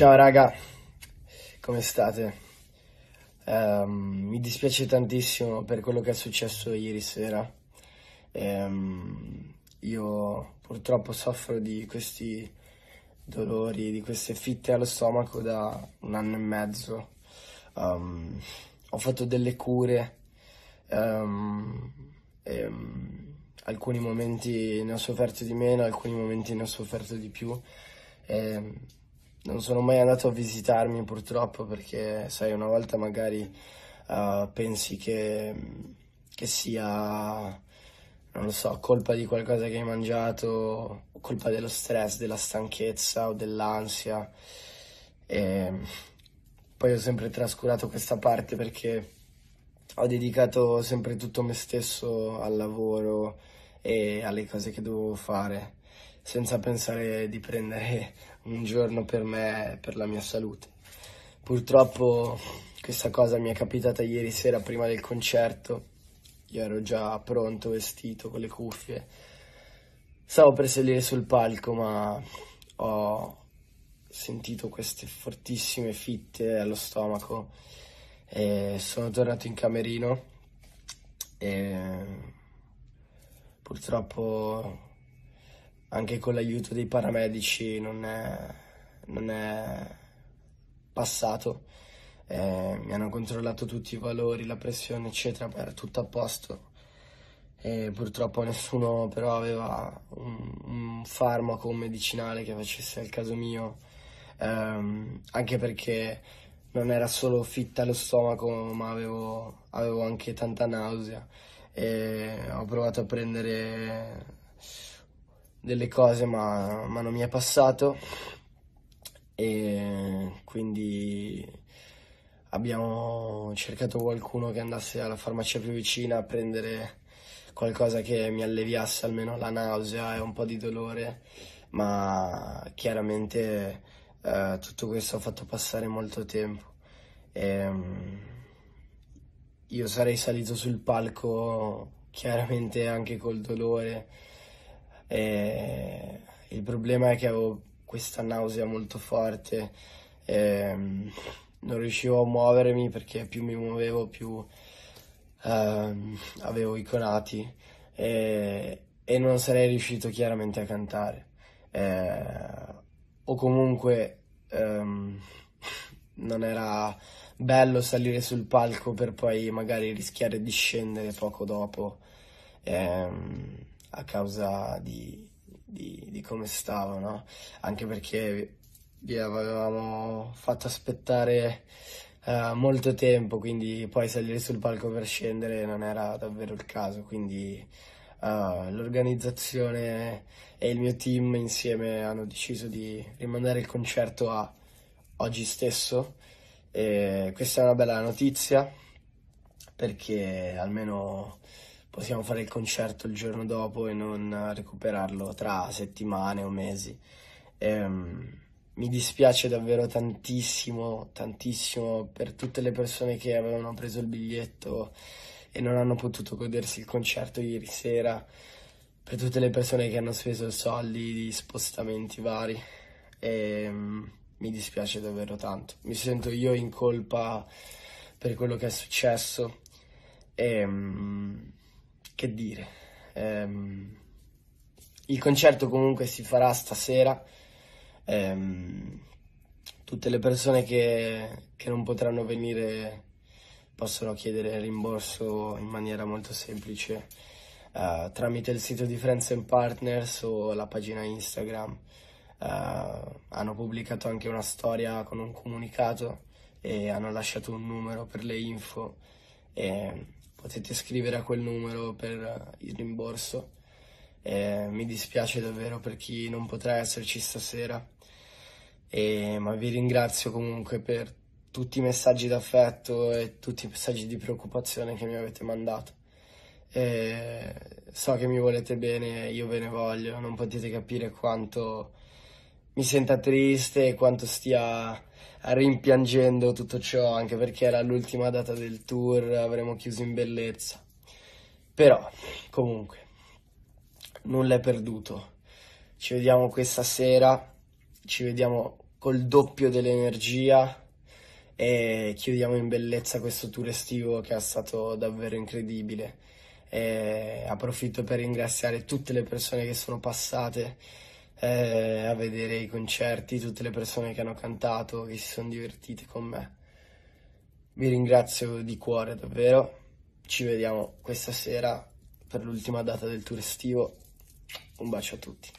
Ciao raga, come state? Um, mi dispiace tantissimo per quello che è successo ieri sera. Um, io purtroppo soffro di questi dolori, di queste fitte allo stomaco da un anno e mezzo. Um, ho fatto delle cure, e, alcuni momenti ne ho sofferto di meno, alcuni momenti ne ho sofferto di più. E, non sono mai andato a visitarmi purtroppo perché, sai, una volta magari uh, pensi che, che, sia, non lo so, colpa di qualcosa che hai mangiato, colpa dello stress, della stanchezza o dell'ansia. E poi ho sempre trascurato questa parte perché ho dedicato sempre tutto me stesso al lavoro e alle cose che dovevo fare senza pensare di prendere un giorno per me e per la mia salute. Purtroppo questa cosa mi è capitata ieri sera prima del concerto, io ero già pronto, vestito, con le cuffie, stavo per salire sul palco ma ho sentito queste fortissime fitte allo stomaco e sono tornato in camerino e purtroppo anche con l'aiuto dei paramedici non è, non è passato. Eh, mi hanno controllato tutti i valori, la pressione, eccetera, ma era tutto a posto. E purtroppo nessuno però aveva un, un farmaco medicinale che facesse il caso mio, ehm, anche perché non era solo fitta lo stomaco, ma avevo, avevo anche tanta nausea. E ho provato a prendere delle cose ma, ma non mi è passato e quindi abbiamo cercato qualcuno che andasse alla farmacia più vicina a prendere qualcosa che mi alleviasse almeno la nausea e un po' di dolore ma chiaramente eh, tutto questo ha fatto passare molto tempo e, ehm, io sarei salito sul palco chiaramente anche col dolore e il problema è che avevo questa nausea molto forte, ehm, non riuscivo a muovermi perché più mi muovevo più ehm, avevo i conati e, e, non sarei riuscito chiaramente a cantare. Eh, o comunque ehm, non era bello salire sul palco per poi magari rischiare di scendere poco dopo. Eh, a causa di, di, di come stavo, no? Anche perché vi avevamo fatto aspettare uh, molto tempo, quindi poi salire sul palco per scendere non era davvero il caso, quindi uh, l'organizzazione e il mio team insieme hanno deciso di rimandare il concerto a oggi stesso e questa è una bella notizia perché almeno possiamo fare il concerto il giorno dopo e non recuperarlo tra settimane o mesi. Ehm, mi dispiace davvero tantissimo, tantissimo per tutte le persone che avevano preso il biglietto e non hanno potuto godersi il concerto ieri sera, per tutte le persone che hanno speso soldi di spostamenti vari. Ehm, mi dispiace davvero tanto. Mi sento io in colpa per quello che è successo. E, ehm, che dire. Ehm, il concerto comunque si farà stasera. Ehm, tutte le persone che, che non potranno venire possono chiedere rimborso in maniera molto semplice uh, tramite il sito di Friends and Partners o la pagina Instagram. Uh, hanno pubblicato anche una storia con un comunicato e hanno lasciato un numero per le info. E ehm, potete scrivere a quel numero per eh, il rimborso. Eh, mi dispiace davvero per chi non potrà esserci stasera, eh, ma vi ringrazio comunque per tutti i messaggi d'affetto e tutti i messaggi di preoccupazione che mi avete mandato. Eh, so che mi volete bene, io ve ne voglio, non potete capire quanto mi senta triste e quanto stia rimpiangendo tutto ciò, anche perché era l'ultima data del tour, avremmo chiuso in bellezza. Però, comunque, nulla è perduto. Ci vediamo questa sera, ci vediamo col doppio dell'energia e chiudiamo in bellezza questo tour estivo che è stato davvero incredibile. E approfitto per ringraziare tutte le persone che sono passate eh, a vedere i concerti, tutte le persone che hanno cantato, che si sono divertite con me. Vi ringrazio di cuore davvero. Ci vediamo questa sera per l'ultima data del tour estivo. Un bacio a tutti.